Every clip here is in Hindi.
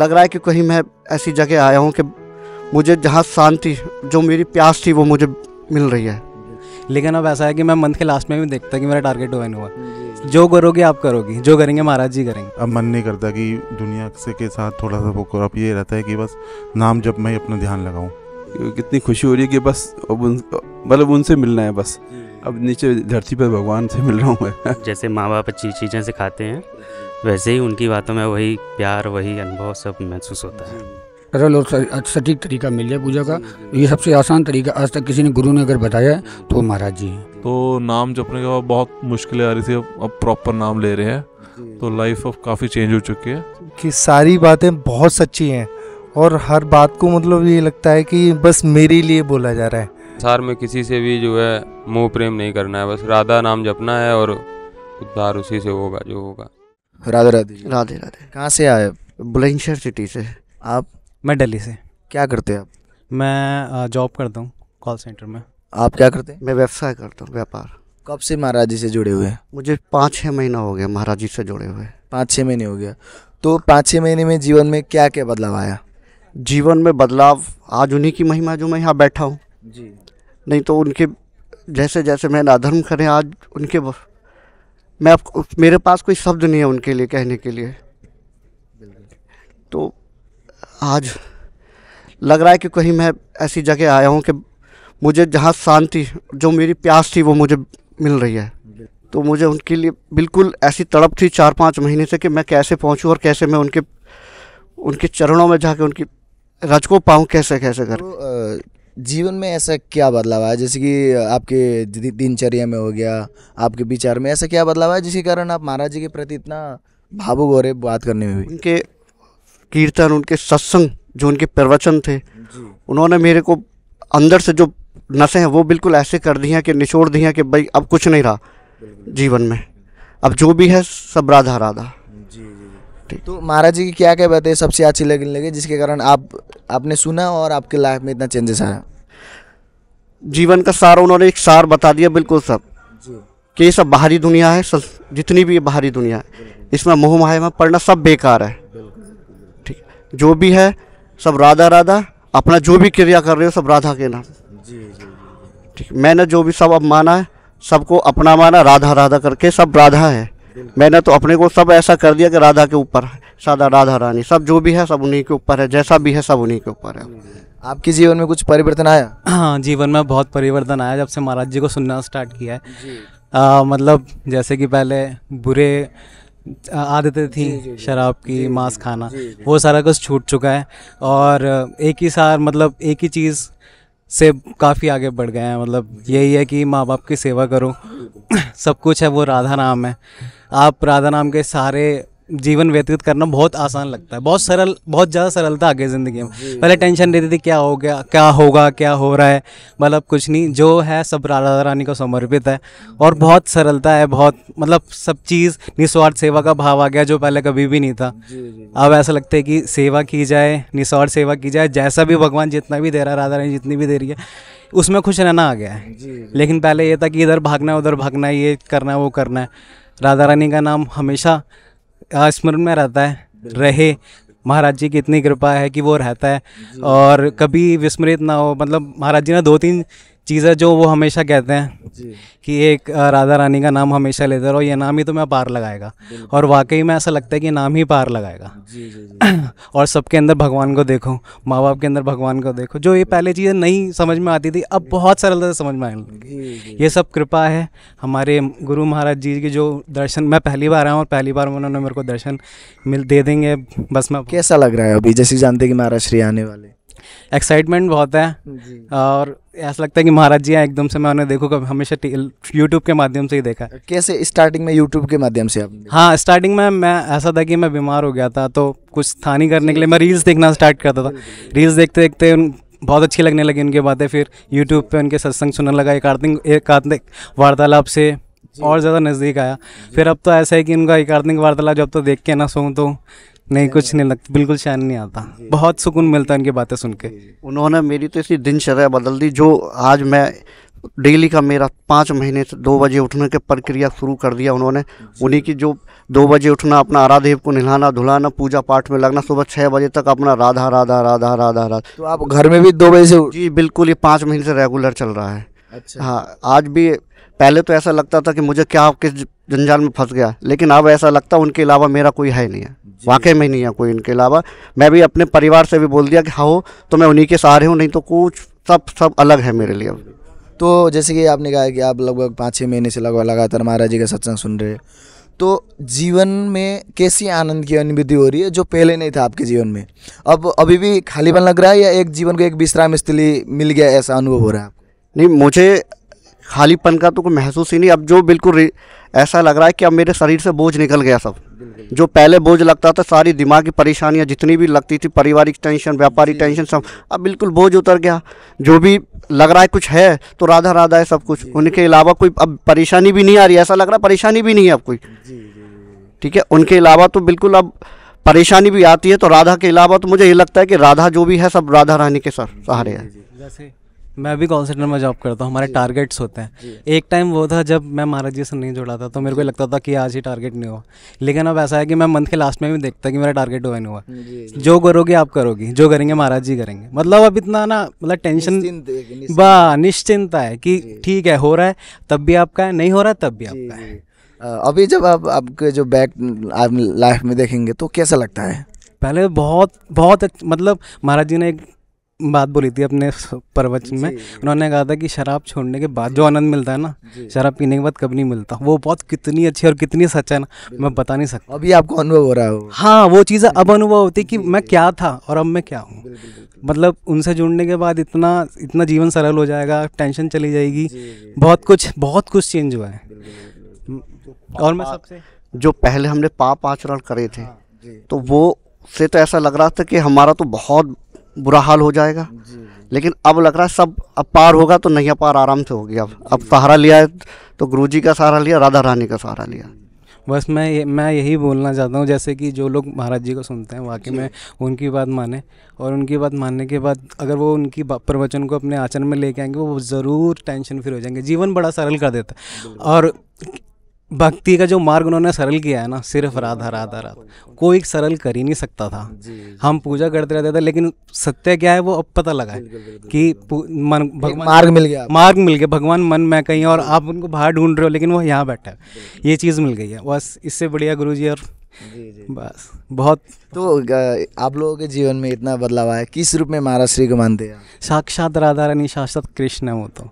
लग रहा है कि कहीं मैं ऐसी जगह आया हूँ कि मुझे जहाँ शांति जो मेरी प्यास थी वो मुझे मिल रही है लेकिन अब ऐसा है कि मैं मंथ के लास्ट में भी देखता कि मेरा टारगेट डिवाइन हुआ जो करोगे आप करोगे जो करेंगे महाराज जी करेंगे अब मन नहीं करता कि दुनिया से के साथ थोड़ा सा वो करो अब ये रहता है कि बस नाम जब मैं अपना ध्यान लगाऊँ कितनी खुशी हो रही है कि बस अब उन मतलब उनसे मिलना है बस अब नीचे धरती पर भगवान से मिल रहा हूँ मैं जैसे माँ बाप अच्छी चीज़ें सिखाते हैं वैसे ही उनकी बातों में वही प्यार वही अनुभव सब महसूस होता है सरल और सटीक तरीका मिल जाए पूजा का ये सबसे आसान तरीका आज तक किसी ने गुरु ने अगर बताया है तो महाराज जी तो नाम जपने के बाद बहुत मुश्किलें आ रही थी अब प्रॉपर नाम ले रहे हैं तो लाइफ अब काफ़ी चेंज हो चुकी है कि सारी बातें बहुत सच्ची हैं और हर बात को मतलब ये लगता है कि बस मेरे लिए बोला जा रहा है संसार में किसी से भी जो है मोह प्रेम नहीं करना है बस राधा नाम जपना है और उद्धार उसी से होगा जो होगा राधे राधे राधे राधे कहाँ से आए बुलंदशहर सिटी से आप मैं दिल्ली से क्या करते हैं आप मैं जॉब करता हूँ कॉल सेंटर में आप क्या करते हैं मैं व्यवसाय करता हूँ व्यापार कब से महाराज जी से जुड़े हुए हैं मुझे पाँच छः महीना हो गया महाराज जी से जुड़े हुए पाँच छः महीने हो गया तो पाँच छः महीने में जीवन में क्या क्या बदलाव आया जीवन में बदलाव आज उन्हीं की महिमा जो मैं यहाँ बैठा हूँ जी नहीं तो उनके जैसे जैसे मैंने अधर्म करे आज उनके मैं आपको मेरे पास कोई शब्द नहीं है उनके लिए कहने के लिए तो आज लग रहा है कि कहीं मैं ऐसी जगह आया हूँ कि मुझे जहाँ शांति जो मेरी प्यास थी वो मुझे मिल रही है तो मुझे उनके लिए बिल्कुल ऐसी तड़प थी चार पाँच महीने से कि मैं कैसे पहुँचूँ और कैसे मैं उनके उनके चरणों में जाके उनकी रज को पाऊँ कैसे कैसे कर तो, जीवन में ऐसा क्या बदलाव आया जैसे कि आपके दिनचर्या में हो गया आपके विचार में ऐसा क्या बदलाव आया जिसके कारण आप महाराज जी के प्रति इतना भावुक हो रहे बात करने में भी उनके कीर्तन उनके सत्संग जो उनके प्रवचन थे उन्होंने मेरे को अंदर से जो नशे हैं वो बिल्कुल ऐसे कर दिया कि निचोड़ दिया कि भाई अब कुछ नहीं रहा जीवन में अब जो भी है सब राधा राधा ठीक तो महाराज जी की क्या क्या बातें सबसे अच्छी लगने लगी जिसके कारण आप आपने सुना और आपके लाइफ में इतना चेंजेस आया जीवन का सार उन्होंने एक सार बता दिया बिल्कुल सब कि ये सब बाहरी दुनिया है सब जितनी भी ये बाहरी दुनिया है इसमें मोह माह में पढ़ना सब बेकार है ठीक जो भी है सब राधा राधा अपना जो भी क्रिया कर रहे हो सब राधा के नाम ठीक मैंने जो भी सब अब माना है सबको अपना माना राधा राधा करके सब राधा है मैंने तो अपने को सब ऐसा कर दिया कि राधा के ऊपर है सादा राधा रानी सब जो भी है सब उन्हीं के ऊपर है जैसा भी है सब उन्हीं के ऊपर है आपके जीवन में कुछ परिवर्तन आया हाँ जीवन में बहुत परिवर्तन आया जब से महाराज जी को सुनना स्टार्ट किया है आ, मतलब जैसे कि पहले बुरे आदतें थी शराब की मांस खाना वो सारा कुछ छूट चुका है और एक ही सार मतलब एक ही चीज़ से काफ़ी आगे बढ़ गए हैं मतलब यही है कि माँ बाप की सेवा करो सब कुछ है वो राधा नाम है आप राधा नाम के सारे जीवन व्यतीत करना बहुत आसान लगता है बहुत सरल बहुत ज़्यादा सरलता आ गई ज़िंदगी में पहले टेंशन रहती थी क्या हो गया क्या होगा क्या हो रहा है मतलब कुछ नहीं जो है सब राधा रानी को समर्पित है और बहुत सरलता है बहुत मतलब सब चीज़ निस्वार्थ सेवा का भाव आ गया जो पहले कभी भी नहीं था अब ऐसा लगता है कि सेवा की जाए निस्वार्थ सेवा की जाए जैसा भी भगवान जितना भी दे रहा है राधा रानी जितनी भी दे रही है उसमें खुश रहना आ गया है लेकिन पहले ये था कि इधर भागना है उधर भागना है ये करना है वो करना है राधा रानी का नाम हमेशा स्मरण में रहता है रहे महाराज जी की इतनी कृपा है कि वो रहता है और कभी विस्मृत ना हो मतलब महाराज जी ने दो तीन चीज़ है जो वो हमेशा कहते हैं कि एक राधा रानी का नाम हमेशा लेते रहो ये नाम ही तुम्हें पार लगाएगा और वाकई में ऐसा लगता है कि नाम ही पार लगाएगा जी, जी, जी। और सबके अंदर भगवान को देखो माँ बाप के अंदर भगवान को देखो जो ये पहले चीज़ें नहीं समझ में आती थी अब बहुत सरलता से समझ में आने लगी ये सब कृपा है हमारे गुरु महाराज जी के जो दर्शन मैं पहली बार आया हूँ और पहली बार उन्होंने मेरे को दर्शन मिल दे देंगे बस मैं कैसा लग रहा है अभी जैसे जानते कि महाराज श्री आने वाले एक्साइटमेंट बहुत है और ऐसा लगता है कि महाराज जी हैं एकदम से मैं उन्हें देखूँ कभी हमेशा यूट्यूब के माध्यम से ही देखा है कैसे स्टार्टिंग में यूट्यूब के माध्यम से आप हाँ स्टार्टिंग में मैं ऐसा था कि मैं बीमार हो गया था तो कुछ थानी करने के लिए मैं रील्स देखना स्टार्ट करता था रील्स देखते देखते उन बहुत अच्छी लगने लगी उनकी बातें फिर यूट्यूब पर उनके सत्संग सुनने लगा एक आर्थिक वार्तालाप से और ज़्यादा नज़दीक आया फिर अब तो ऐसा है कि उनका एक आर्थिक वार्तालाप जब तो देख के ना सो तो नहीं कुछ नहीं लगता बिल्कुल चैन नहीं आता बहुत सुकून मिलता है उनकी बातें सुन के उन्होंने मेरी तो ऐसी दिनचर्या बदल दी जो आज मैं डेली का मेरा पाँच महीने से दो बजे उठने की प्रक्रिया शुरू कर दिया उन्होंने उन्हीं की जो दो बजे उठना अपना आराधेव को नहलाना धुलाना पूजा पाठ में लगना सुबह छः बजे तक अपना राधा राधा राधा राधा राधा तो आप घर में भी दो बजे से जी बिल्कुल ये पाँच महीने से रेगुलर चल रहा है अच्छा हाँ आज भी पहले तो ऐसा लगता था कि मुझे क्या किस जंजाल में फंस गया लेकिन अब ऐसा लगता उनके अलावा मेरा कोई है नहीं है वाकई में नहीं है कोई इनके अलावा मैं भी अपने परिवार से भी बोल दिया कि हाँ हो तो मैं उन्हीं के सहारे हूँ नहीं तो कुछ सब सब अलग है मेरे लिए तो जैसे कि आपने कहा कि आप लगभग पाँच छः महीने से लगभग लगातार महाराज जी का सत्संग सुन रहे तो जीवन में कैसी आनंद की अनुभूति हो रही है जो पहले नहीं था आपके जीवन में अब अभी भी खालीपन लग रहा है या एक जीवन को एक विश्राम स्थली मिल गया ऐसा अनुभव हो रहा है नहीं मुझे खालीपन का तो कोई महसूस ही नहीं अब जो बिल्कुल ऐसा लग रहा है कि अब मेरे शरीर से बोझ निकल गया सब जो पहले बोझ लगता था सारी दिमाग की परेशानियाँ जितनी भी लगती थी पारिवारिक टेंशन व्यापारिक टेंशन सब अब बिल्कुल बोझ उतर गया जो भी लग रहा है कुछ है तो राधा राधा है सब कुछ उनके अलावा कोई अब परेशानी भी नहीं आ रही ऐसा लग रहा है परेशानी भी नहीं है अब कोई ठीक है उनके अलावा तो बिल्कुल अब परेशानी भी आती है तो राधा के अलावा तो मुझे ये लगता है कि राधा जो भी है सब राधा रानी के सर सहारे है मैं भी कॉल सेंटर में जॉब करता हूँ हमारे टारगेट्स होते हैं एक टाइम वो था जब मैं महाराज जी से नहीं जुड़ा था तो मेरे को लगता था कि आज ही टारगेट नहीं हुआ लेकिन अब ऐसा है कि मैं मंथ के लास्ट में भी देखता कि मेरा टारगेट हुआ नहीं हुआ जो करोगे आप करोगे जो करेंगे महाराज जी करेंगे मतलब अब इतना ना मतलब टेंशन वाह निश्चिंता है कि ठीक है हो रहा है तब भी आपका है नहीं हो रहा है तब भी आपका है अभी जब आप आपके जो बैक लाइफ में देखेंगे तो कैसा लगता है पहले बहुत बहुत मतलब महाराज जी ने एक बात बोली थी अपने प्रवचन में उन्होंने कहा था कि शराब छोड़ने के बाद जो आनंद मिलता है ना शराब पीने के बाद कभी नहीं मिलता वो बहुत कितनी अच्छी और कितनी सच है ना मैं बता नहीं सकता अभी आपको अनुभव हो रहा है हाँ वो चीज़ें अब अनुभव होती कि मैं क्या था और अब मैं क्या हूँ मतलब उनसे जुड़ने के बाद इतना इतना जीवन सरल हो जाएगा टेंशन चली जाएगी बहुत कुछ बहुत कुछ चेंज हुआ है हम्म, और मैं सबसे जो पहले हमने पाप आचरण करे थे हाँ, तो वो से तो ऐसा लग रहा था कि हमारा तो बहुत बुरा हाल हो जाएगा लेकिन अब लग रहा है सब अब पार होगा तो नहीं पार आराम से होगी अब अब सहारा लिया है तो जी का सहारा लिया राधा रानी का सहारा लिया बस मैं ये मैं यही बोलना चाहता हूँ जैसे कि जो लोग महाराज जी को सुनते हैं वाकई में उनकी बात माने और उनकी बात मानने के बाद अगर वो उनकी प्रवचन को अपने आचरण में लेके आएंगे वो ज़रूर टेंशन फ्री हो जाएंगे जीवन बड़ा सरल कर देता है और भक्ति का जो मार्ग उन्होंने सरल किया है ना सिर्फ राधा राधा राधा कोई सरल कर ही नहीं सकता था हम पूजा करते रहते थे लेकिन सत्य क्या है वो अब पता लगा है कि मन मार्ग मिल गया मार्ग मिल गया भगवान मन में कहीं और आप उनको बाहर ढूंढ रहे हो लेकिन वो यहाँ बैठा है ये चीज़ मिल गई है बस इससे बढ़िया गुरु जी और बस बहुत तो आप लोगों के जीवन में इतना बदलाव आया किस रूप में महाराज श्री को मानते हैं साक्षात राधा रानी साक्षात कृष्ण है वो तो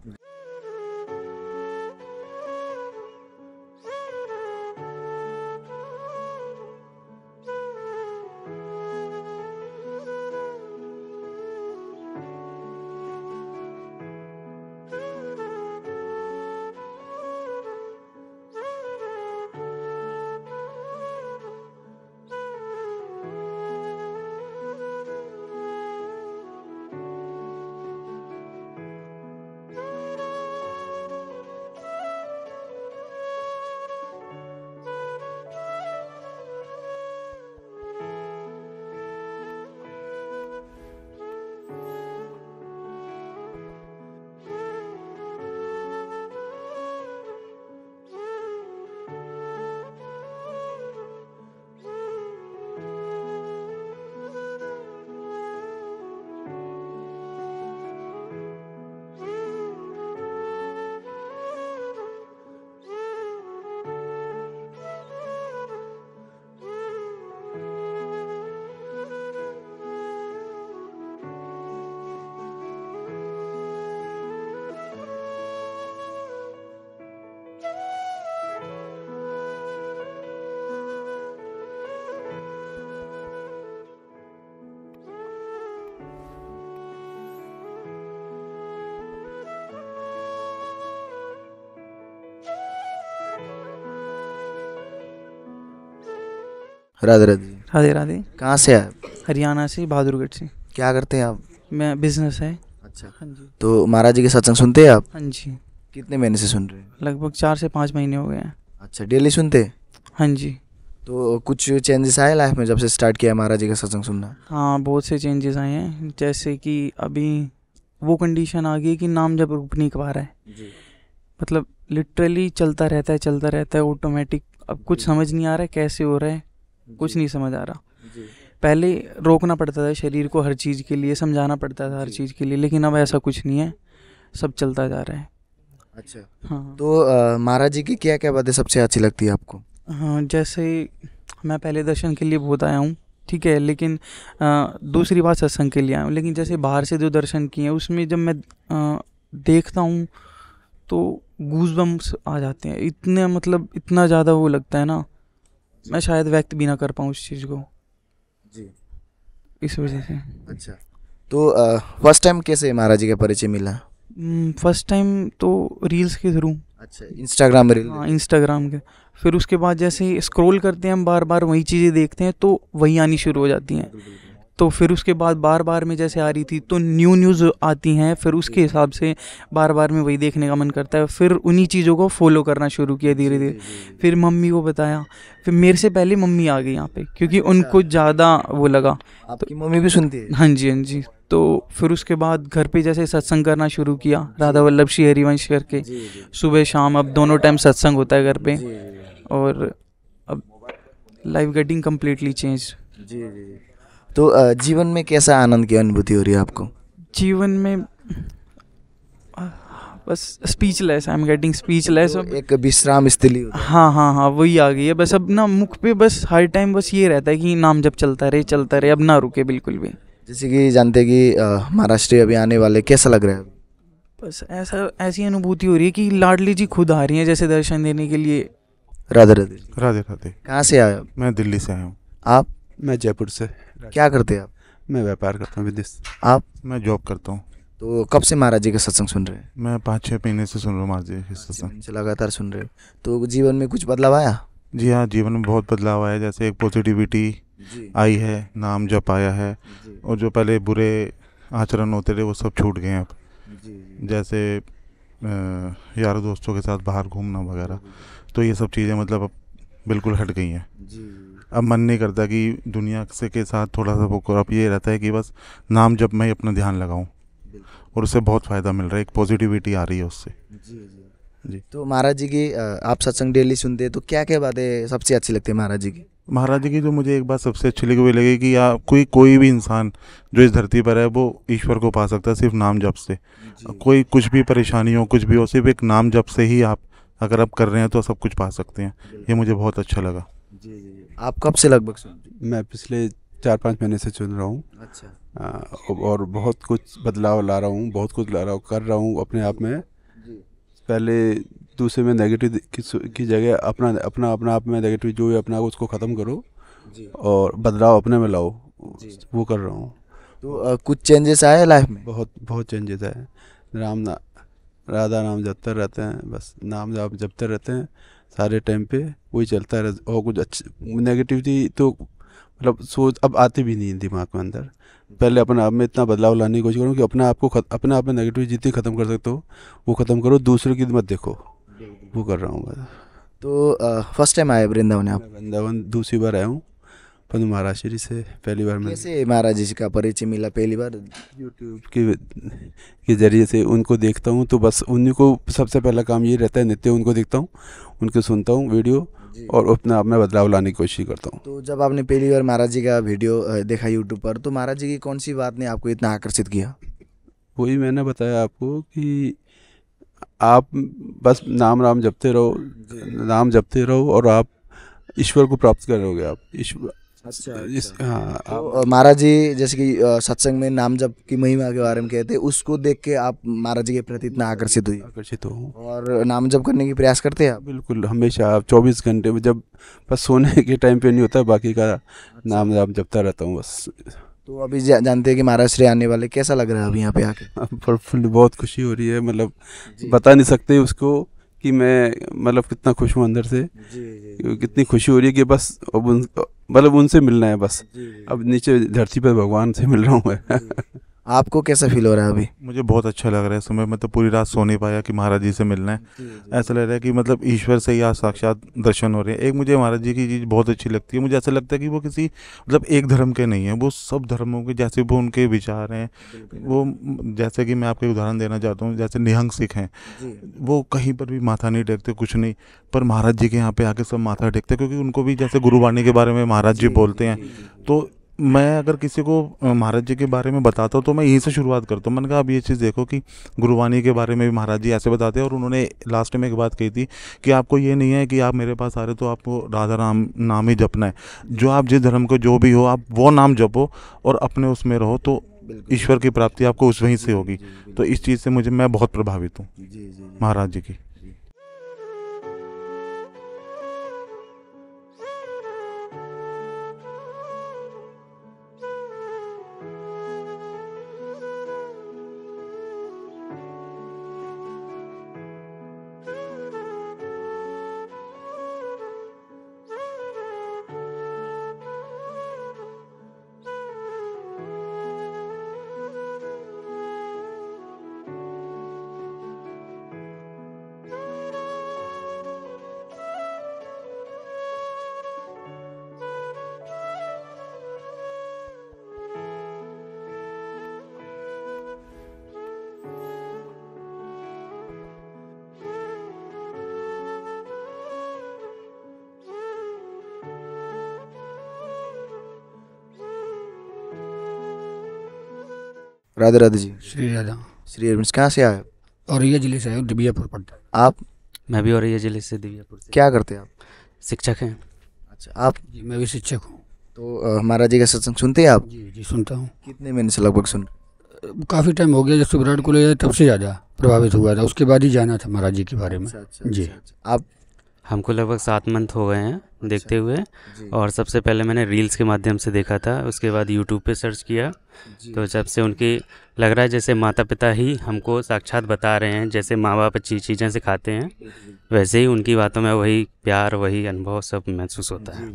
राधे राधे राधे राधे कहाँ से आए हरियाणा से बहादुरगढ़ से क्या करते हैं आप मैं बिजनेस है अच्छा हाँ जी तो महाराज जी के सत्संग सुनते हैं आप हाँ जी कितने महीने से सुन रहे हैं लगभग चार से पाँच महीने हो गए हैं अच्छा डेली सुनते हैं हाँ जी तो कुछ चेंजेस आए लाइफ में जब से स्टार्ट किया महाराज जी का सत्संग सुनना हाँ बहुत से चेंजेस आए हैं जैसे कि अभी वो कंडीशन आ गई कि नाम जब रुक नहीं पा रहा है जी। मतलब लिटरली चलता रहता है चलता रहता है ऑटोमेटिक अब कुछ समझ नहीं आ रहा है कैसे हो रहा है कुछ नहीं समझ आ रहा पहले रोकना पड़ता था शरीर को हर चीज़ के लिए समझाना पड़ता था हर चीज़ के लिए लेकिन अब ऐसा कुछ नहीं है सब चलता जा रहा है अच्छा हाँ तो महाराज जी की क्या क्या बातें सबसे अच्छी लगती है आपको हाँ जैसे मैं पहले दर्शन के लिए बहुत आया हूँ ठीक है लेकिन आ, दूसरी बात सत्संग के लिए आया हूँ लेकिन जैसे बाहर से जो दर्शन किए हैं उसमें जब मैं आ, देखता हूँ तो गूज आ जाते हैं इतने मतलब इतना ज़्यादा वो लगता है ना मैं शायद व्यक्त भी ना कर पाऊँ उस चीज़ को जी इस वजह से अच्छा तो फर्स्ट टाइम कैसे महाराज जी का परिचय मिला फर्स्ट टाइम तो रील्स के थ्रू अच्छा इंस्टाग्राम रील हाँ इंस्टाग्राम के फिर उसके बाद जैसे स्क्रॉल करते हैं हम बार बार वही चीज़ें देखते हैं तो वही आनी शुरू हो जाती हैं तो फिर उसके बाद बार बार में जैसे आ रही थी तो न्यू न्यूज़ आती हैं फिर उसके हिसाब से बार बार में वही देखने का मन करता है फिर उन्हीं चीज़ों को फॉलो करना शुरू किया धीरे धीरे फिर मम्मी को बताया फिर मेरे से पहले मम्मी आ गई यहाँ पे क्योंकि अच्छा। उनको ज़्यादा वो लगा आपकी तो, मम्मी भी सुनती है हाँ जी हाँ जी तो फिर उसके बाद घर पे जैसे सत्संग करना शुरू किया राधा वल्लभ श्री हरिवंश करके सुबह शाम अब दोनों टाइम सत्संग होता है घर पे और अब लाइफ गेटिंग कम्प्लीटली चेंज जी जी तो जीवन में कैसा आनंद की अनुभूति हो रही है आपको जीवन में बस speechless I am getting speechless तो एक विश्राम स्थली हाँ हाँ हाँ वही आ गई है बस अब ना मुख पे बस हर टाइम बस ये रहता है कि नाम जब चलता रहे चलता रहे अब ना रुके बिल्कुल भी जैसे कि जानते कि महाराष्ट्र अभी आने वाले कैसा लग रहा है बस ऐसा ऐसी अनुभूति हो रही है कि लाडली जी खुद आ रही हैं जैसे दर्शन देने के लिए राधे राधे राधे राधे कहाँ से आए मैं दिल्ली से आया हूँ आप मैं जयपुर से क्या करते हैं आप मैं व्यापार करता हूँ विदेश आप मैं जॉब करता हूँ तो कब से महाराज जी का सत्संग सुन रहे हैं मैं पाँच छः महीने से सुन रहा हूँ महाराज जी के सत्संग से लगातार सुन रहे हो तो जीवन में कुछ बदलाव आया जी हाँ जीवन में बहुत बदलाव आया जैसे एक पॉजिटिविटी आई है नाम जप आया है और जो पहले बुरे आचरण होते थे वो सब छूट गए अब जैसे यार दोस्तों के साथ बाहर घूमना वगैरह तो ये सब चीज़ें मतलब अब बिल्कुल हट गई हैं अब मन नहीं करता कि दुनिया से के साथ थोड़ा सा वो अब ये रहता है कि बस नाम जब मैं अपना ध्यान लगाऊँ और उससे बहुत फ़ायदा मिल रहा है एक पॉजिटिविटी आ रही है उससे जी जी जी तो महाराज जी की आप सत्संग डेली सुनते हैं तो क्या क्या बातें सबसे अच्छी लगती है महाराज जी की महाराज जी की तो मुझे एक बात सबसे अच्छी लगी वो लगी कि आप कोई कोई भी इंसान जो इस धरती पर है वो ईश्वर को पा सकता है सिर्फ नाम जप से कोई कुछ भी परेशानी हो कुछ भी हो सिर्फ एक नाम जप से ही आप अगर आप कर रहे हैं तो सब कुछ पा सकते हैं ये मुझे बहुत अच्छा लगा जी जी आप कब से लगभग सुन मैं पिछले चार पाँच महीने से चुन रहा हूँ अच्छा आ, और बहुत कुछ बदलाव ला रहा हूँ बहुत कुछ ला रहा हूँ कर रहा हूँ अपने आप में पहले दूसरे में नेगेटिव की, की जगह अपना अपना अपना आप में नेगेटिव जो है अपना उसको ख़त्म करो और बदलाव अपने में लाओ वो कर रहा हूँ तो आ, कुछ चेंजेस आए लाइफ में बहुत बहुत चेंजेस आए राम ना राधा नाम जपते रहते हैं बस नाम जाप जपते रहते हैं सारे टाइम पे वही चलता रहता और कुछ अच्छी नेगेटिविटी तो मतलब सोच अब आती भी नहीं है दिमाग में अंदर पहले अपने आप में इतना बदलाव लाने की कोशिश करूँ कि अपने आप को अपने आप में नेगेटिव जितनी ख़त्म कर सकते हो वो ख़त्म करो दूसरे की मत देखो वो कर रहा हूँ तो फर्स्ट टाइम आया वृंदावन आप वृंदावन दूसरी बार आया हूँ पद महाराज श्री से पहली बार मैं कैसे महाराज जी का परिचय मिला पहली बार यूट्यूब के के ज़रिए से उनको देखता हूँ तो बस उन्हीं को सबसे पहला काम ये रहता है नित्य उनको देखता हूँ उनके सुनता हूँ वीडियो और अपने आप में बदलाव लाने की कोशिश करता हूँ तो जब आपने पहली बार महाराज जी का वीडियो देखा यूट्यूब पर तो महाराज जी की कौन सी बात ने आपको इतना आकर्षित किया वही मैंने बताया आपको कि आप बस नाम राम जपते रहो नाम जपते रहो और आप ईश्वर को प्राप्त करोगे आप ईश्वर अच्छा, तो अच्छा। हाँ, तो, महाराज जी जैसे कि सत्संग में नाम जब की महिमा के बारे में कहते हैं उसको देख के आप महाराज जी के प्रति इतना आकर्षित हुई आकर्षित हो और नाम जब करने की प्रयास करते हैं आप बिल्कुल हमेशा आप चौबीस घंटे में जब बस सोने के टाइम पे नहीं होता बाकी का अच्छा। नाम जाप जपता रहता हूँ बस तो अभी जा, जानते हैं कि महाराज श्री आने वाले कैसा लग रहा है अभी यहाँ पे आके बहुत खुशी हो रही है मतलब बता नहीं सकते उसको कि मैं मतलब कितना खुश हूँ अंदर से जी, जी, कितनी खुशी हो रही है कि बस अब उन मतलब उनसे मिलना है बस अब नीचे धरती पर भगवान से मिल रहा हूँ मैं आपको कैसा फील हो रहा है अभी मुझे बहुत अच्छा लग रहा है समय समय मतलब पूरी रात सो नहीं पाया कि महाराज जी से मिलना है ऐसा लग रहा है कि मतलब ईश्वर से ही आज साक्षात दर्शन हो रहे हैं एक मुझे महाराज जी की चीज़ बहुत अच्छी लगती है मुझे ऐसा लगता है कि वो किसी मतलब एक धर्म के नहीं है वो सब धर्मों के जैसे वो उनके विचार हैं वो जैसे कि मैं आपको उदाहरण देना चाहता हूँ जैसे निहंग सिख हैं वो कहीं पर भी माथा नहीं टेकते कुछ नहीं पर महाराज जी के यहाँ पे आके सब माथा टेकते क्योंकि उनको भी जैसे गुरुवाणी के बारे में महाराज जी बोलते हैं तो मैं अगर किसी को महाराज जी के बारे में बताता हूँ तो मैं यहीं से शुरुआत करता हूँ मैंने कहा अब ये चीज़ देखो कि गुरुवाणी के बारे में भी महाराज जी ऐसे बताते हैं और उन्होंने लास्ट में एक बात कही थी कि आपको ये नहीं है कि आप मेरे पास आ रहे तो आपको राधा राम नाम ही जपना है जो आप जिस धर्म को जो भी हो आप वो नाम जपो और अपने उसमें रहो तो ईश्वर की प्राप्ति आपको उस वहीं से होगी तो इस चीज़ से मुझे मैं बहुत प्रभावित हूँ महाराज जी की राधे राधे जी श्री राधा श्री अरविंद कहाँ से आए और जिले से आए दिव्यापुर पढ़ते आप मैं भी औरैया जिले से दिव्यापुर क्या करते हैं आप शिक्षक हैं अच्छा आप जी मैं भी शिक्षक हूँ तो महाराज जी का सत्संग सुनते हैं आप जी जी सुनता हूँ कितने महीने से लगभग सुन काफ़ी टाइम हो गया जब से विराट कोहली तब से ज़्यादा प्रभावित हुआ था उसके बाद ही जाना था महाराज जी के बारे में अच्छा, अच्छा, जी अच्छा, आप हमको लगभग सात मंथ हो गए हैं अच्छा, देखते हुए और सबसे पहले मैंने रील्स के माध्यम से देखा था उसके बाद यूट्यूब पे सर्च किया तो जब से उनकी लग रहा है जैसे माता पिता ही हमको साक्षात बता रहे हैं जैसे माँ बाप अच्छी चीज़ें सिखाते हैं वैसे ही उनकी बातों में वही प्यार वही अनुभव सब महसूस होता है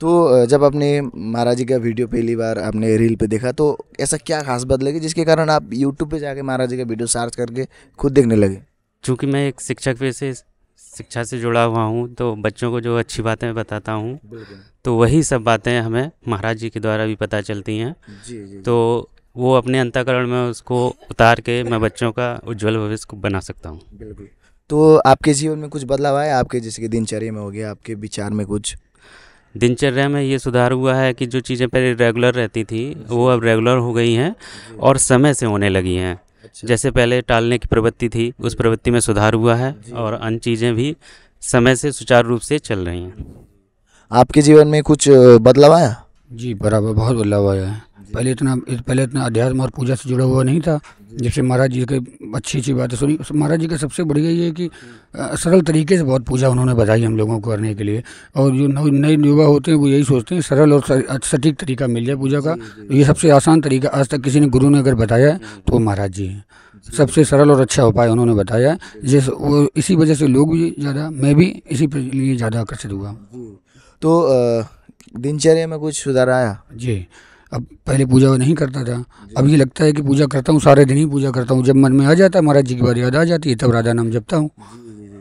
तो जब आपने महाराज जी का वीडियो पहली बार आपने रील पे देखा तो ऐसा क्या खास बात लगी जिसके कारण आप यूट्यूब पे जाके महाराज जी का वीडियो सर्च करके खुद देखने लगे चूँकि मैं एक शिक्षक पे से शिक्षा से जुड़ा हुआ हूँ तो बच्चों को जो अच्छी बातें बताता हूँ तो वही सब बातें हमें महाराज जी के द्वारा भी पता चलती हैं तो वो अपने अंतकरण में उसको उतार के मैं बच्चों का उज्जवल भविष्य को बना सकता हूँ बिल्कुल तो आपके जीवन में कुछ बदलाव आया आपके जैसे कि दिनचर्या में हो गया आपके विचार में कुछ दिनचर्या में ये सुधार हुआ है कि जो चीज़ें पहले रेगुलर रहती थी वो अब रेगुलर हो गई हैं और समय से होने लगी हैं अच्छा। जैसे पहले टालने की प्रवृत्ति थी उस प्रवृत्ति में सुधार हुआ है और अन्य चीज़ें भी समय से सुचारू रूप से चल रही हैं आपके जीवन में कुछ बदलाव आया जी बराबर बहुत बदलाव आया है पहले इतना पहले इतना अध्यात्म और पूजा से जुड़ा हुआ नहीं था जिससे महाराज जी के अच्छी अच्छी बातें सुनी महाराज जी का सबसे बढ़िया ये है कि सरल तरीके से बहुत पूजा उन्होंने बताई हम लोगों को करने के लिए और जो नए युवा होते हैं वो यही सोचते हैं सरल और सटीक तरीका मिल जाए पूजा का तो ये सबसे आसान तरीका आज तक किसी ने गुरु ने अगर बताया है तो वो महाराज जी हैं सबसे सरल और अच्छा उपाय उन्होंने बताया जिस वो इसी वजह से लोग भी ज़्यादा मैं भी इसी लिए ज़्यादा आकर्षित हुआ तो दिनचर्या में कुछ सुधार आया जी अब पहले पूजा नहीं करता था अब ये लगता है कि पूजा करता हूँ सारे दिन ही पूजा करता हूँ जब मन में आ जाता है महाराज जी की बात याद आ जाती है तब राधा नाम जपता हूँ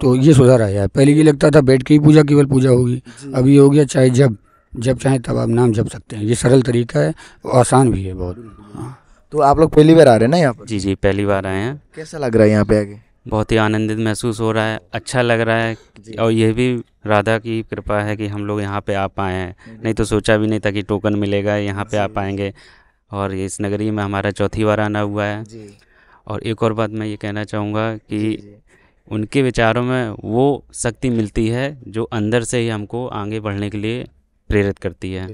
तो ये सुधार आया है पहले ये लगता था बैठ के ही पूजा केवल पूजा होगी अब ये हो गया चाहे जब जब चाहे तब आप नाम जप सकते हैं ये सरल तरीका है आसान भी है बहुत तो आप लोग पहली बार आ रहे हैं ना यहाँ पर जी जी पहली बार आए हैं कैसा लग रहा है यहाँ पे आगे बहुत ही आनंदित महसूस हो रहा है अच्छा लग रहा है और यह भी राधा की कृपा है कि हम लोग यहाँ पे आ पाए हैं नहीं तो सोचा भी नहीं था कि टोकन मिलेगा यहाँ पे आ पाएंगे और इस नगरी में हमारा चौथी बार आना हुआ है और एक और बात मैं ये कहना चाहूँगा कि उनके विचारों में वो शक्ति मिलती है जो अंदर से ही हमको आगे बढ़ने के लिए प्रेरित करती है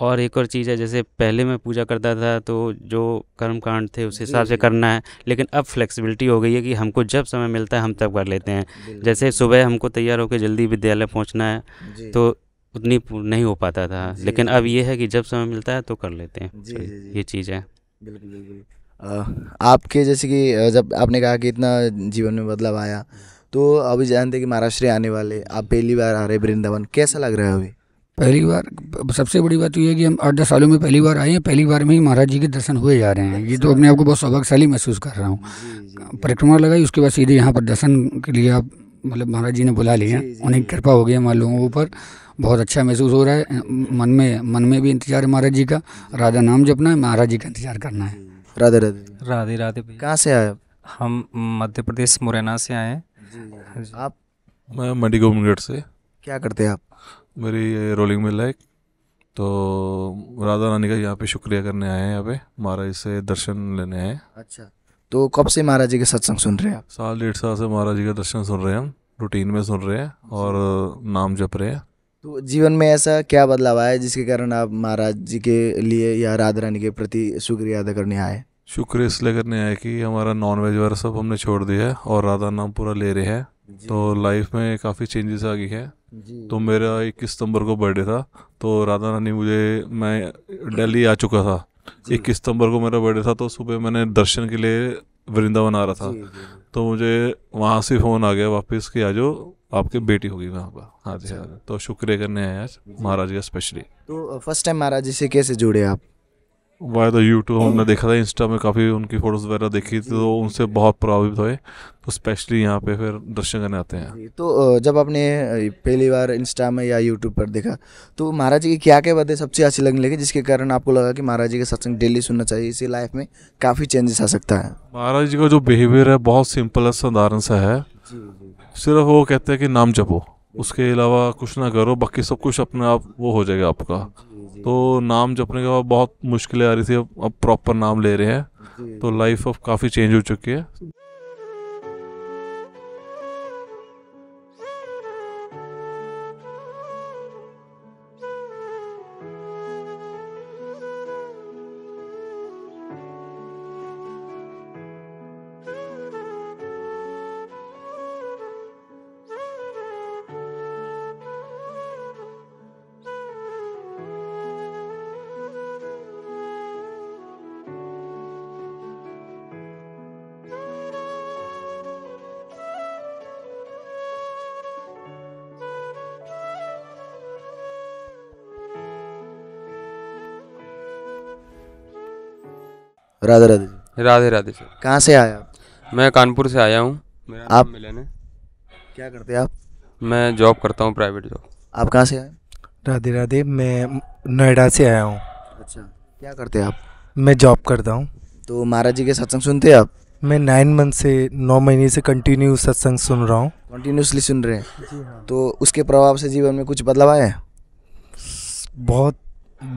और एक और चीज़ है जैसे पहले मैं पूजा करता था तो जो कर्म कांड थे उस हिसाब से करना है लेकिन अब फ्लेक्सिबिलिटी हो गई है कि हमको जब समय मिलता है हम तब कर लेते हैं जैसे सुबह हमको तैयार होकर जल्दी विद्यालय पहुंचना है तो उतनी नहीं हो पाता था लेकिन अब ये है कि जब समय मिलता है तो कर लेते हैं जी, तो जी, जी, ये चीज़ है बिल्कुल आपके जैसे कि जब आपने कहा कि इतना जीवन में बदलाव आया तो अभी जानते कि महाराष्ट्र आने वाले आप पहली बार आ रहे वृंदावन कैसा लग रहा है अभी पहली बार सबसे बड़ी बात तो ये है कि हम आठ दस सालों में पहली बार आए हैं पहली बार में ही महाराज जी के दर्शन हुए जा रहे हैं ये तो अपने आप को बहुत सौभाग्यशाली महसूस कर रहा हूँ परिक्रमा लगाई उसके बाद सीधे यहाँ पर दर्शन के लिए आप मतलब महाराज जी ने बुला लिया उन्हें कृपा हो गई हमारे लोगों पर बहुत अच्छा महसूस हो रहा है मन में मन में भी इंतजार है महाराज जी का राधा नाम जपना है महाराज जी का इंतजार करना है राधे राधे राधे राधे कहाँ से आए हम मध्य प्रदेश मुरैना से आए हैं हाँ आप मंडी गोविंदगढ़ से क्या करते हैं आप मेरी ये रोलिंग मिल है तो राधा रानी का यहाँ पे शुक्रिया करने आए हैं यहाँ पे महाराज से दर्शन लेने आए अच्छा तो कब से महाराज जी के सत्संग सुन रहे हैं आप साल डेढ़ साल से महाराज जी का दर्शन सुन रहे हैं हम रूटीन में सुन रहे हैं और नाम जप रहे हैं तो जीवन में ऐसा क्या बदलाव आया जिसके कारण आप महाराज जी के लिए या राधा रानी के प्रति शुक्रिया अदा करने आए शुक्रिया इसलिए करने आए कि हमारा नॉन वेज वगैरह सब हमने छोड़ दिया है और राधा नाम पूरा ले रहे हैं तो लाइफ में काफ़ी चेंजेस आ गई है तो मेरा इक्कीस सितंबर को बर्थडे था तो राधा रानी मुझे मैं दिल्ली आ चुका था इक्कीस सितंबर को मेरा बर्थडे था तो सुबह मैंने दर्शन के लिए वृंदावन आ रहा था जी, जी। तो मुझे वहाँ से फ़ोन आ गया वापस कि आ जाओ आपकी बेटी होगी वहाँ पर हाँ जी हाँ तो शुक्रिया करने आए आज महाराज का स्पेशली तो first uh, time Maharaj ji से कैसे जुड़े आप वाया द यूट्यूब हमने देखा था इंस्टा में काफ़ी उनकी फ़ोटोज़ वगैरह देखी थी तो उनसे बहुत प्रभावित हुए तो स्पेशली यहाँ पे फिर दर्शन करने आते हैं तो जब आपने पहली बार इंस्टा में या यूट्यूब पर देखा तो महाराज जी की क्या क्या बातें सबसे अच्छी लगने लगी जिसके कारण आपको लगा कि महाराज जी का सत्संग डेली सुनना चाहिए इसी लाइफ में काफ़ी चेंजेस आ सकता है महाराज जी का जो बिहेवियर है बहुत सिंपल है साधारण सा है सिर्फ वो कहते हैं कि नाम जपो उसके अलावा कुछ ना करो बाकी सब कुछ अपने आप वो हो जाएगा आपका तो नाम जपने के बाद बहुत मुश्किलें आ रही थी अब अब प्रॉपर नाम ले रहे हैं तो लाइफ अब काफ़ी चेंज हो चुकी है राधे राधे राधे राधे सर कहाँ से आया मैं कानपुर से आया हूँ आप मिलने क्या करते हैं आप मैं जॉब करता हूँ प्राइवेट जॉब आप कहाँ से आए राधे राधे मैं नोएडा से आया हूँ अच्छा क्या करते हैं आप मैं जॉब करता हूँ तो महाराज जी के सत्संग सुनते हैं आप मैं नाइन मंथ से नौ महीने से कंटिन्यू सत्संग सुन रहा हूँ कंटिन्यूसली सुन रहे हैं जी हाँ तो उसके प्रभाव से जीवन में कुछ बदलाव आया है बहुत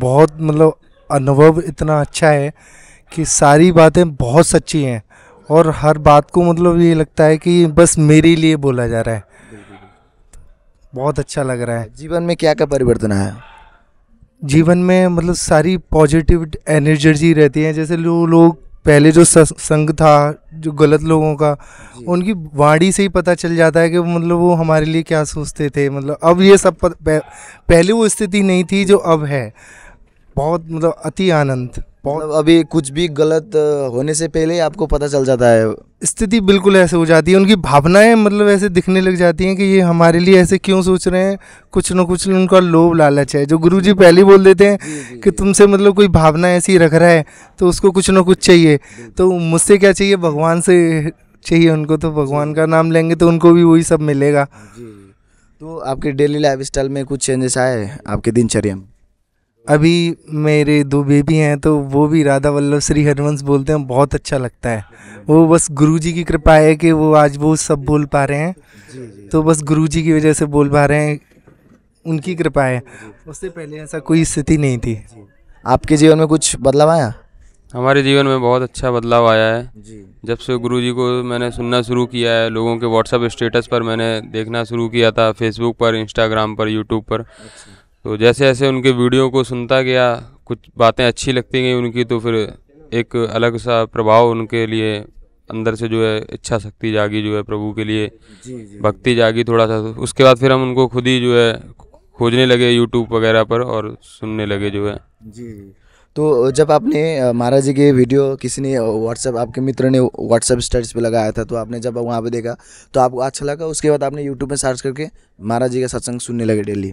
बहुत मतलब अनुभव इतना अच्छा है कि सारी बातें बहुत सच्ची हैं और हर बात को मतलब ये लगता है कि बस मेरे लिए बोला जा रहा है बहुत अच्छा लग रहा है जीवन में क्या क्या परिवर्तन आया जीवन में मतलब सारी पॉजिटिव एनर्जी रहती है जैसे लोग लो पहले जो संग था जो गलत लोगों का उनकी वाणी से ही पता चल जाता है कि मतलब वो हमारे लिए क्या सोचते थे मतलब अब ये सब पह, पहले वो स्थिति नहीं थी जो अब है बहुत मतलब अति आनंद मतलब अभी कुछ भी गलत होने से पहले आपको पता चल जाता है स्थिति बिल्कुल ऐसे हो जाती है उनकी भावनाएं मतलब ऐसे दिखने लग जाती हैं कि ये हमारे लिए ऐसे क्यों सोच रहे हैं कुछ ना कुछ उनका लोभ लालच है जो गुरु जी पहले बोल देते हैं कि तुमसे मतलब कोई भावना ऐसी रख रहा है तो उसको कुछ ना कुछ चाहिए तो मुझसे क्या चाहिए भगवान से चाहिए उनको तो भगवान का नाम लेंगे तो उनको भी वही सब मिलेगा तो आपके डेली लाइफ में कुछ चेंजेस आए आपके दिनचर्या में अभी मेरे दो बेबी हैं तो वो भी राधा वल्लभ श्री हरिवंश बोलते हैं बहुत अच्छा लगता है वो बस गुरुजी की कृपा है कि वो आज वो सब बोल पा रहे हैं तो बस गुरुजी की वजह से बोल पा रहे हैं उनकी कृपा है उससे पहले ऐसा कोई स्थिति नहीं थी आपके जीवन में कुछ बदलाव आया हमारे जीवन में बहुत अच्छा बदलाव आया है जब से गुरु जी को मैंने सुनना शुरू किया है लोगों के व्हाट्सअप स्टेटस पर मैंने देखना शुरू किया था फेसबुक पर इंस्टाग्राम पर यूट्यूब पर अच्छा। तो जैसे जैसे उनके वीडियो को सुनता गया कुछ बातें अच्छी लगती गई उनकी तो फिर एक अलग सा प्रभाव उनके लिए अंदर से जो है इच्छा शक्ति जागी जो है प्रभु के लिए भक्ति जागी थोड़ा सा उसके बाद फिर हम उनको खुद ही जो है खोजने लगे यूट्यूब वगैरह पर और सुनने लगे जो है जी तो जब आपने महाराज जी के वीडियो किसी ने व्हाट्सअप आपके मित्र ने व्हाट्सअप स्टेटस पे लगाया था तो आपने जब वहाँ पे देखा तो आपको अच्छा लगा उसके बाद आपने यूट्यूब में सर्च करके महाराज जी का सत्संग सुनने लगे डेली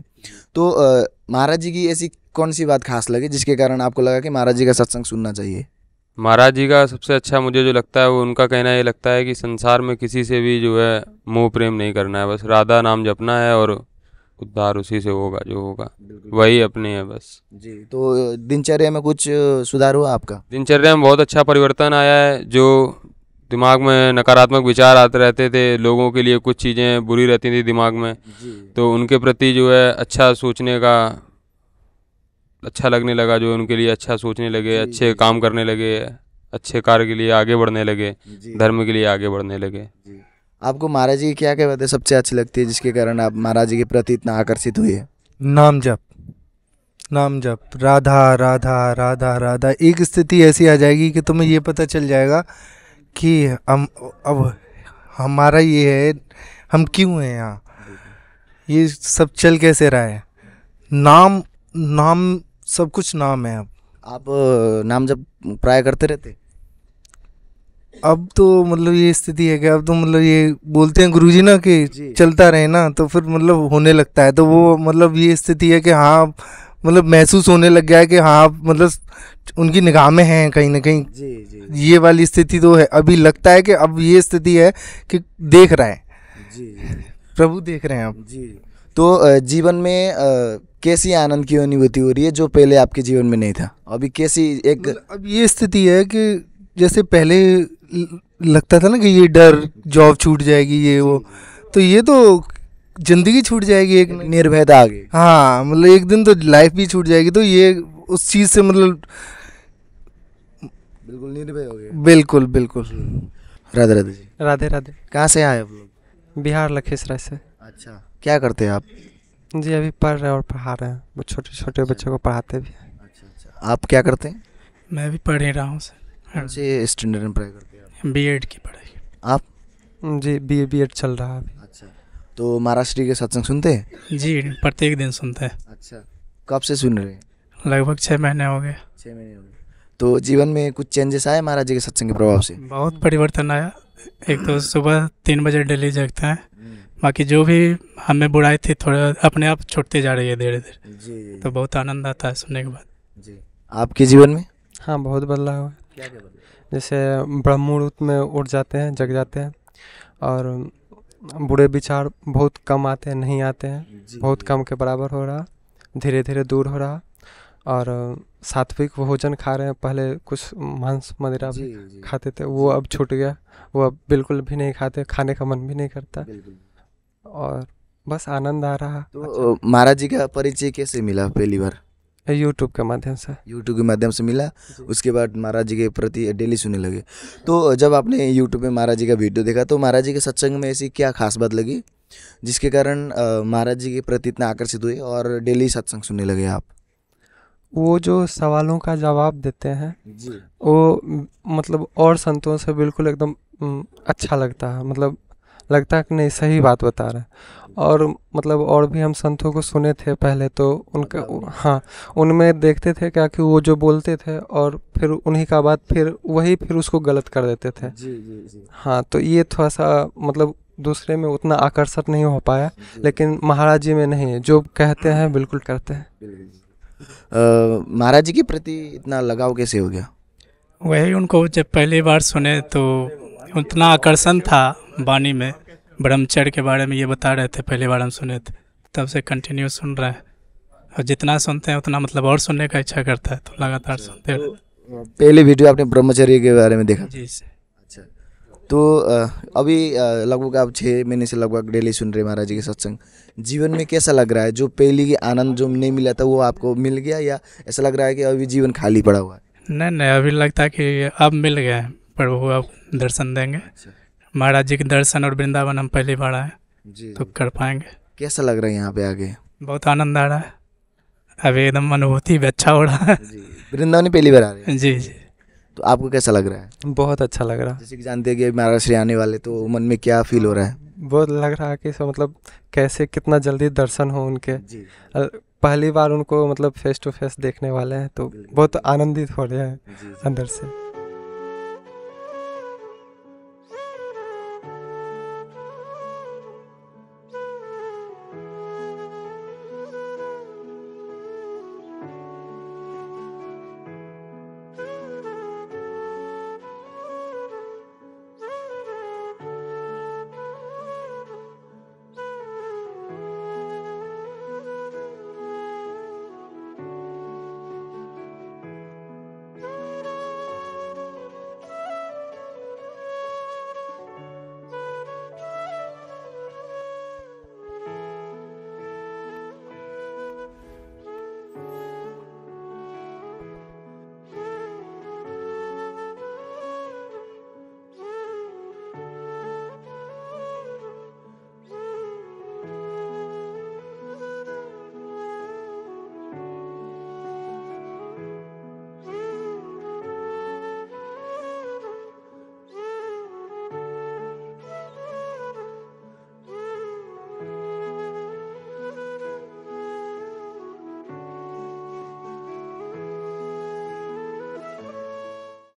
तो महाराज जी की ऐसी कौन सी बात खास लगी जिसके कारण आपको लगा कि महाराज जी का सत्संग सुनना चाहिए महाराज जी का सबसे अच्छा मुझे जो लगता है वो उनका कहना ये लगता है कि संसार में किसी से भी जो है मोह प्रेम नहीं करना है बस राधा नाम जपना है और उद्धार उसी से होगा जो होगा वही अपने है बस जी तो दिनचर्या में कुछ सुधार हुआ आपका दिनचर्या में बहुत अच्छा परिवर्तन आया है जो दिमाग में नकारात्मक विचार आते रहते थे लोगों के लिए कुछ चीज़ें बुरी रहती थी दिमाग में तो उनके प्रति जो है अच्छा सोचने का अच्छा लगने लगा जो उनके लिए अच्छा सोचने लगे अच्छे काम करने लगे अच्छे कार्य के लिए आगे बढ़ने लगे धर्म के लिए आगे बढ़ने लगे आपको महाराज जी की क्या क्या बातें सबसे अच्छी लगती है जिसके कारण आप महाराज जी के प्रति इतना आकर्षित हुई है नाम जप नाम जप राधा राधा राधा राधा एक स्थिति ऐसी आ जाएगी कि तुम्हें ये पता चल जाएगा कि हम अब हमारा ये है हम क्यों हैं यहाँ ये सब चल कैसे रहा है नाम नाम सब कुछ नाम है अब आप नाम जब प्राय करते रहते अब तो मतलब ये स्थिति है कि अब तो मतलब ये बोलते हैं गुरुजी ना कि चलता रहे ना तो फिर मतलब होने लगता है तो वो मतलब ये स्थिति है कि हाँ मतलब महसूस होने लग गया है कि हाँ मतलब उनकी निगाह में हैं कहीं ना कहीं जी, जी, ये वाली स्थिति तो है अभी लगता है कि अब ये स्थिति है कि देख रहा है जी, जी। प्रभु देख रहे हैं आप जी तो जीवन में कैसी आनंद की अनुभूति हो रही है जो पहले आपके जीवन में नहीं था अभी कैसी एक मतलब अब ये स्थिति है कि जैसे पहले लगता था ना कि ये डर जॉब छूट जाएगी ये वो तो ये तो जिंदगी छूट जाएगी एक निर्भयता आगे हाँ मतलब एक दिन तो लाइफ भी छूट जाएगी तो ये उस चीज़ से मतलब बिल्कुल निर्भय हो गया बिल्कुल बिल्कुल राधे राधे जी राधे राधे कहाँ से आए आप लोग बिहार लखीसराय से अच्छा क्या करते हैं आप जी अभी पढ़ रहे हैं और पढ़ा रहे हैं वो छोटे छोटे अच्छा। बच्चों को पढ़ाते भी हैं अच्छा अच्छा आप क्या करते हैं मैं भी पढ़ ही रहा हूँ सर स्टैंडर्ड में पढ़ाई करते बीएड की पढ़ाई आप जी बी बी एड चल रहा है अभी अच्छा तो महाराष्ट्र के सत्संग सुनते हैं जी प्रत्येक दिन सुनते हैं अच्छा कब से सुन रहे हैं लगभग छः महीने हो गए छः महीने हो गए तो जीवन में कुछ चेंजेस आए महाराज जी के सत्संग के प्रभाव से बहुत परिवर्तन आया एक तो सुबह तीन बजे डेली जगते हैं हम्म। बाकी जो भी हमें बुराई थी थोड़ा अपने आप छुटते जा रही है धीरे धीरे तो बहुत आनंद आता है सुनने के बाद जी आपके जीवन में हाँ बहुत बदलाव है क्या क्या जैसे मुहूर्त में उठ जाते हैं जग जाते हैं और बुरे विचार बहुत कम आते हैं नहीं आते हैं बहुत कम के बराबर हो रहा धीरे धीरे दूर हो रहा और सात्विक भोजन खा रहे हैं पहले कुछ मांस मदिरा भी खाते थे वो अब छूट गया वो अब बिल्कुल भी नहीं खाते खाने का मन भी नहीं करता और बस आनंद आ रहा तो अच्छा। महाराज जी का परिचय कैसे मिला पहली बार यूट्यूब के माध्यम से यूट्यूब के माध्यम से मिला उसके बाद महाराज जी के प्रति डेली सुनने लगे तो जब आपने यूट्यूब में महाराज जी का वीडियो देखा तो महाराज जी के सत्संग में ऐसी क्या खास बात लगी जिसके कारण महाराज जी के प्रति इतना आकर्षित हुए और डेली सत्संग सुनने लगे आप वो जो सवालों का जवाब देते हैं जी। वो मतलब और संतों से बिल्कुल एकदम अच्छा लगता है मतलब लगता है कि नहीं सही हम्म। बात बता रहा है और मतलब और भी हम संतों को सुने थे पहले तो उनका हाँ उनमें देखते थे क्या कि वो जो बोलते थे और फिर उन्हीं का बात फिर वही फिर उसको गलत कर देते थे जी जी जी हाँ तो ये थोड़ा सा मतलब दूसरे में उतना आकर्षक नहीं हो पाया लेकिन महाराज जी में नहीं है जो कहते हैं बिल्कुल करते हैं महाराज जी के प्रति इतना लगाव कैसे हो गया वही उनको जब पहली बार सुने तो उतना आकर्षण था वाणी में ब्रह्मचर्य के बारे में ये बता रहे थे पहली बार हम सुने थे तब से कंटिन्यू सुन रहे हैं और जितना सुनते हैं उतना मतलब और सुनने का इच्छा करता है तो लगातार अच्छा, सुनते तो, रहे पहले वीडियो आपने ब्रह्मचर्य के बारे में देखा जी अच्छा तो अभी लगभग आप छः महीने से लगभग डेली सुन रहे महाराज जी के सत्संग जीवन में कैसा लग रहा है जो पहले की आनंद जो नहीं मिला था वो आपको मिल गया या ऐसा लग रहा है कि अभी जीवन खाली पड़ा हुआ है नहीं नहीं अभी लगता है कि अब मिल गया है प्रभु आप दर्शन देंगे अच्छा। महाराज जी के दर्शन और वृंदावन हम पहली बार आए तो कर पाएंगे कैसा लग रहा है यहाँ पे आगे बहुत आनंद आ रहा है अभी एकदम अनुभूति भी अच्छा हो रहा है वृंदावन पहली बार आ रहे हैं जी जी तो आपको कैसा लग रहा है बहुत अच्छा लग रहा है जानते हैं कि महाराज श्री आने वाले तो मन में क्या फील हो रहा है बहुत लग रहा है कि सब मतलब कैसे कितना जल्दी दर्शन हो उनके पहली बार उनको मतलब फेस टू फेस देखने वाले हैं तो बहुत आनंदित हो रहे हैं अंदर से